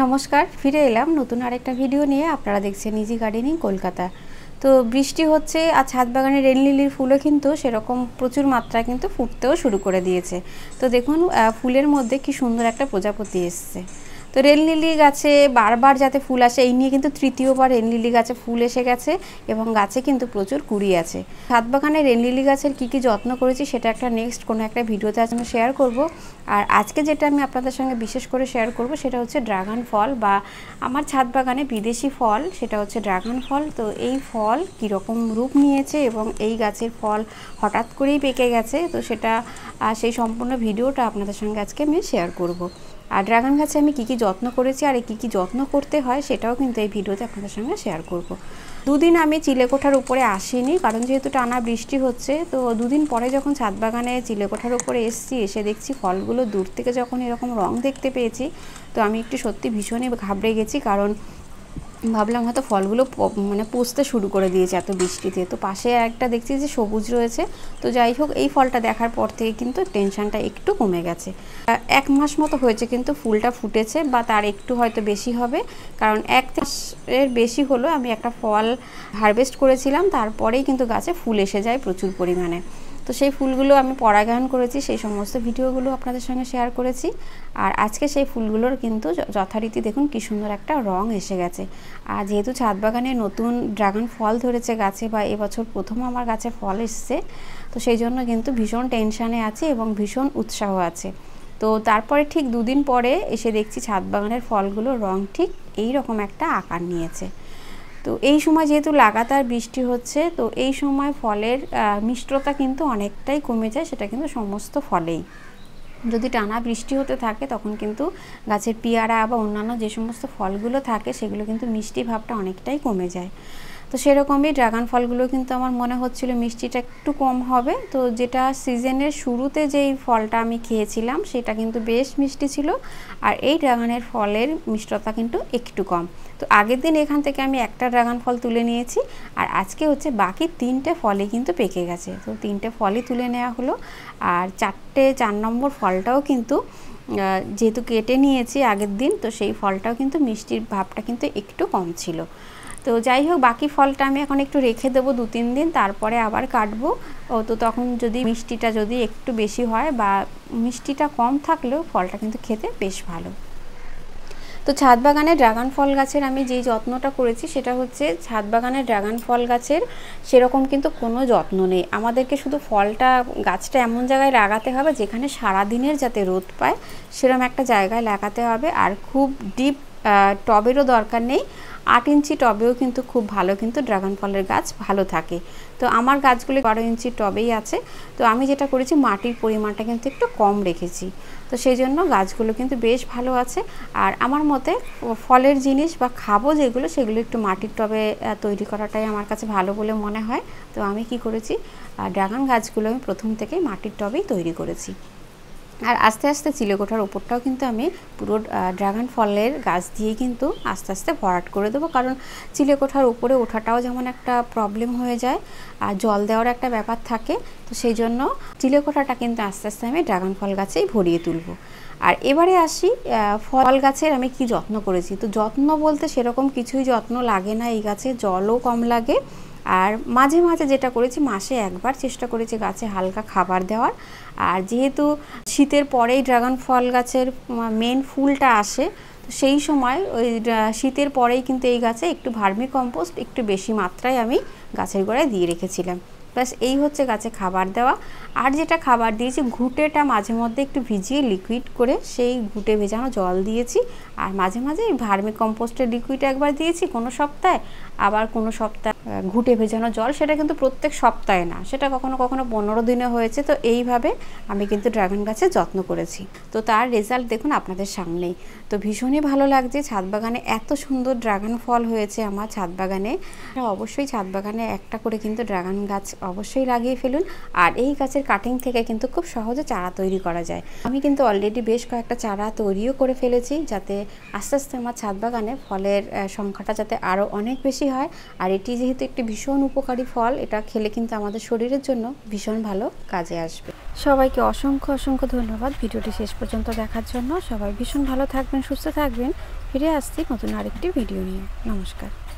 নমস্কার ফিরে এলাম নতুন আরেকটা ভিডিও নিয়ে আপনারা দেখছেন ইজি গার্ডেনিং কলকাতা তো বৃষ্টি হচ্ছে আর ছাদ বাগানে রেন লিলির ফুলও কিন্তু সেরকম প্রচুর মাত্রায় কিন্তু ফুটতেও শুরু করে দিয়েছে তো দেখুন ফুলের মধ্যে কি সুন্দর একটা প্রজাপতি এসছে তো রেল লিলি গাছে বারবার যাতে ফুল আসে এই নিয়ে কিন্তু তৃতীয়বার রেল লিলি গাছে ফুল এসে গেছে এবং গাছে কিন্তু প্রচুর কুড়ি আছে ছাদ বাগানে রেল লিলি গাছের কী কী যত্ন করেছি সেটা একটা নেক্সট কোনো একটা ভিডিওতে আজ আমি শেয়ার করব আর আজকে যেটা আমি আপনাদের সঙ্গে বিশেষ করে শেয়ার করব সেটা হচ্ছে ড্রাগন ফল বা আমার ছাদ বাগানে বিদেশি ফল সেটা হচ্ছে ড্রাগন ফল তো এই ফল কীরকম রূপ নিয়েছে এবং এই গাছের ফল হঠাৎ করেই পেকে গেছে তো সেটা সেই সম্পূর্ণ ভিডিওটা আপনাদের সঙ্গে আজকে আমি শেয়ার করব আর ড্রাগন গাছে আমি কি কি যত্ন করেছি আর কী কী যত্ন করতে হয় সেটাও কিন্তু এই ভিডিওতে আপনাদের সঙ্গে শেয়ার করব। দুদিন আমি চিলেকোঠার উপরে আসিনি কারণ যেহেতু টানা বৃষ্টি হচ্ছে তো দুদিন পরে যখন ছাদ বাগানে চিলেকোঠার উপরে এসছি এসে দেখছি ফলগুলো দূর থেকে যখন এরকম রং দেখতে পেয়েছি তো আমি একটু সত্যি ভীষণই ঘাবড়ে গেছি কারণ ভাবলাম হয়তো ফলগুলো মানে পচতে শুরু করে দিয়েছে এত বৃষ্টিতে তো পাশে একটা দেখছি যে সবুজ রয়েছে তো যাই হোক এই ফলটা দেখার পর থেকে কিন্তু টেনশানটা একটু কমে গেছে এক মাস মতো হয়েছে কিন্তু ফুলটা ফুটেছে বা তার একটু হয়তো বেশি হবে কারণ এক এর বেশি হলো আমি একটা ফল হারভেস্ট করেছিলাম তারপরেই কিন্তু গাছে ফুল এসে যায় প্রচুর পরিমাণে তো সেই ফুলগুলো আমি পরাগায়ন করেছি সেই সমস্ত ভিডিওগুলো আপনাদের সঙ্গে শেয়ার করেছি আর আজকে সেই ফুলগুলোর কিন্তু যথারীতি দেখুন কি সুন্দর একটা রং এসে গেছে আর যেহেতু ছাদ বাগানে নতুন ড্রাগন ফল ধরেছে গাছে বা এবছর প্রথম আমার গাছে ফল এসছে তো সেই জন্য কিন্তু ভীষণ টেনশানে আছে এবং ভীষণ উৎসাহ আছে তো তারপরে ঠিক দুদিন পরে এসে দেখছি ছাদ বাগানের ফলগুলো রং ঠিক এই রকম একটা আকার নিয়েছে তো এই সময় যেহেতু লাগাতার বৃষ্টি হচ্ছে তো এই সময় ফলের মিষ্টতা কিন্তু অনেকটাই কমে যায় সেটা কিন্তু সমস্ত ফলেই যদি টানা বৃষ্টি হতে থাকে তখন কিন্তু গাছের পেয়ারা বা অন্যান্য যে সমস্ত ফলগুলো থাকে সেগুলো কিন্তু মিষ্টি ভাবটা অনেকটাই কমে যায় তো সেরকমই ড্রাগন ফলগুলো কিন্তু আমার মনে হচ্ছিল মিষ্টিটা একটু কম হবে তো যেটা সিজনের শুরুতে যেই ফলটা আমি খেয়েছিলাম সেটা কিন্তু বেশ মিষ্টি ছিল আর এই ড্রাগনের ফলের মিষ্টতা কিন্তু একটু কম তো আগের দিন এখান থেকে আমি একটা ড্রাগন ফল তুলে নিয়েছি আর আজকে হচ্ছে বাকি তিনটে ফলই কিন্তু পেকে গেছে তো তিনটে ফলই তুলে নেওয়া হলো আর চারটে চার নম্বর ফলটাও কিন্তু যেহেতু কেটে নিয়েছি আগের দিন তো সেই ফলটাও কিন্তু মিষ্টির ভাবটা কিন্তু একটু কম ছিল তো যাই হোক বাকি ফলটা আমি এখন একটু রেখে দেবো দু তিন দিন তারপরে আবার কাটবো ও তো তখন যদি মিষ্টিটা যদি একটু বেশি হয় বা মিষ্টিটা কম থাকলেও ফলটা কিন্তু খেতে বেশ ভালো তো ছাদ বাগানে ড্রাগন ফল গাছের আমি যেই যত্নটা করেছি সেটা হচ্ছে ছাদ বাগানে ড্রাগন ফল গাছের সেরকম কিন্তু কোনো যত্ন নেই আমাদেরকে শুধু ফলটা গাছটা এমন জায়গায় লাগাতে হবে যেখানে সারাদিনের যাতে রোদ পায় সেরকম একটা জায়গায় লাগাতে হবে আর খুব ডিপ টবেরও দরকার নেই আট ইঞ্চি টবেও কিন্তু খুব ভালো কিন্তু ড্রাগন ফলের গাছ ভালো থাকে তো আমার গাছগুলি বারো ইঞ্চি টবেই আছে তো আমি যেটা করেছি মাটির পরিমাণটা কিন্তু একটু কম রেখেছি তো সেই জন্য গাছগুলো কিন্তু বেশ ভালো আছে আর আমার মতে ফলের জিনিস বা খাবো যেগুলো সেগুলো একটু মাটির টবে তৈরি করাটাই আমার কাছে ভালো বলে মনে হয় তো আমি কি করেছি ড্রাগন গাছগুলো আমি প্রথম থেকেই মাটির টবেই তৈরি করেছি আর আস্তে আস্তে চিলেকোঠার ওপরটাও কিন্তু আমি পুরো ড্রাগন ফলের গাছ দিয়ে কিন্তু আস্তে আস্তে ভরাট করে দেবো কারণ চিলেকোঠার উপরে ওঠাটাও যেমন একটা প্রবলেম হয়ে যায় আর জল দেওয়ার একটা ব্যাপার থাকে তো সেই জন্য চিলেকোঠাটা কিন্তু আস্তে আস্তে আমি ড্রাগন ফল গাছেই ভরিয়ে তুলবো আর এবারে আসি ফল গাছের আমি কি যত্ন করেছি তো যত্ন বলতে সেরকম কিছুই যত্ন লাগে না এই গাছে জলও কম লাগে আর মাঝে মাঝে যেটা করেছি মাসে একবার চেষ্টা করেছি গাছে হালকা খাবার দেওয়ার আর যেহেতু শীতের পরেই ড্রাগন ফল গাছের মেন ফুলটা আসে তো সেই সময় ওই শীতের পরেই কিন্তু এই গাছে একটু ভার্মি কম্পোস্ট একটু বেশি মাত্রায় আমি গাছের গোড়ায় দিয়ে রেখেছিলাম প্লাস এই হচ্ছে গাছে খাবার দেওয়া আর যেটা খাবার দিয়েছি ঘুটেটা মাঝে মধ্যে একটু ভিজিয়ে লিকুইড করে সেই ঘুটে ভেজানো জল দিয়েছি আর মাঝে মাঝে ভার্মি কম্পোস্টের লিকুইড একবার দিয়েছি কোনো সপ্তাহে আবার কোনো সপ্তাহে ঘুটে ভেজানো জল সেটা কিন্তু প্রত্যেক সপ্তাহে না সেটা কখনো কখনো পনেরো দিনে হয়েছে তো এইভাবে আমি কিন্তু ড্রাগন গাছে যত্ন করেছি তো তার রেজাল্ট দেখুন আপনাদের সামনেই তো ভীষণই ভালো লাগছে ছাদ বাগানে এত সুন্দর ড্রাগন ফল হয়েছে আমার ছাদ বাগানে অবশ্যই ছাদ বাগানে একটা করে কিন্তু ড্রাগন গাছ অবশ্যই লাগিয়ে ফেলুন আর এই গাছের কাটিং থেকে কিন্তু খুব সহজে চারা তৈরি করা যায় আমি কিন্তু অলরেডি বেশ কয়েকটা চারা তৈরিও করে ফেলেছি যাতে আস্তে আস্তে আমার ছাদ বাগানে ফলের সংখ্যাটা যাতে আরও অনেক বেশি হয় আর এটি যেহেতু যেহেতু একটি ভীষণ উপকারী ফল এটা খেলে কিন্তু আমাদের শরীরের জন্য ভীষণ ভালো কাজে আসবে সবাইকে অসংখ্য অসংখ্য ধন্যবাদ ভিডিওটি শেষ পর্যন্ত দেখার জন্য সবাই ভীষণ ভালো থাকবেন সুস্থ থাকবেন ফিরে আসছি নতুন আরেকটি ভিডিও নিয়ে নমস্কার